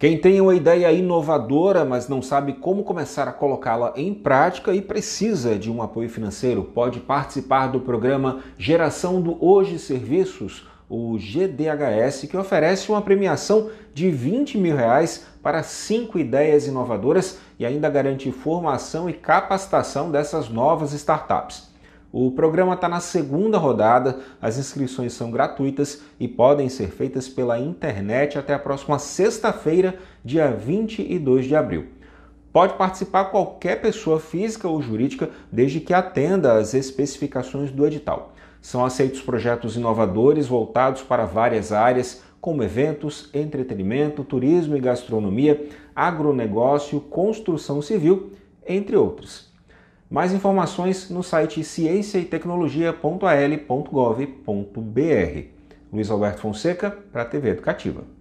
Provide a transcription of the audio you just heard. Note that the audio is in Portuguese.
Quem tem uma ideia inovadora, mas não sabe como começar a colocá-la em prática e precisa de um apoio financeiro, pode participar do programa Geração do Hoje Serviços, o GDHS, que oferece uma premiação de 20 mil reais para cinco ideias inovadoras e ainda garante formação e capacitação dessas novas startups. O programa está na segunda rodada, as inscrições são gratuitas e podem ser feitas pela internet até a próxima sexta-feira, dia 22 de abril. Pode participar qualquer pessoa física ou jurídica, desde que atenda às especificações do edital. São aceitos projetos inovadores voltados para várias áreas, como eventos, entretenimento, turismo e gastronomia, agronegócio, construção civil, entre outros. Mais informações no site cienciaetecnologia.al.gov.br. Luiz Alberto Fonseca, para a TV Educativa.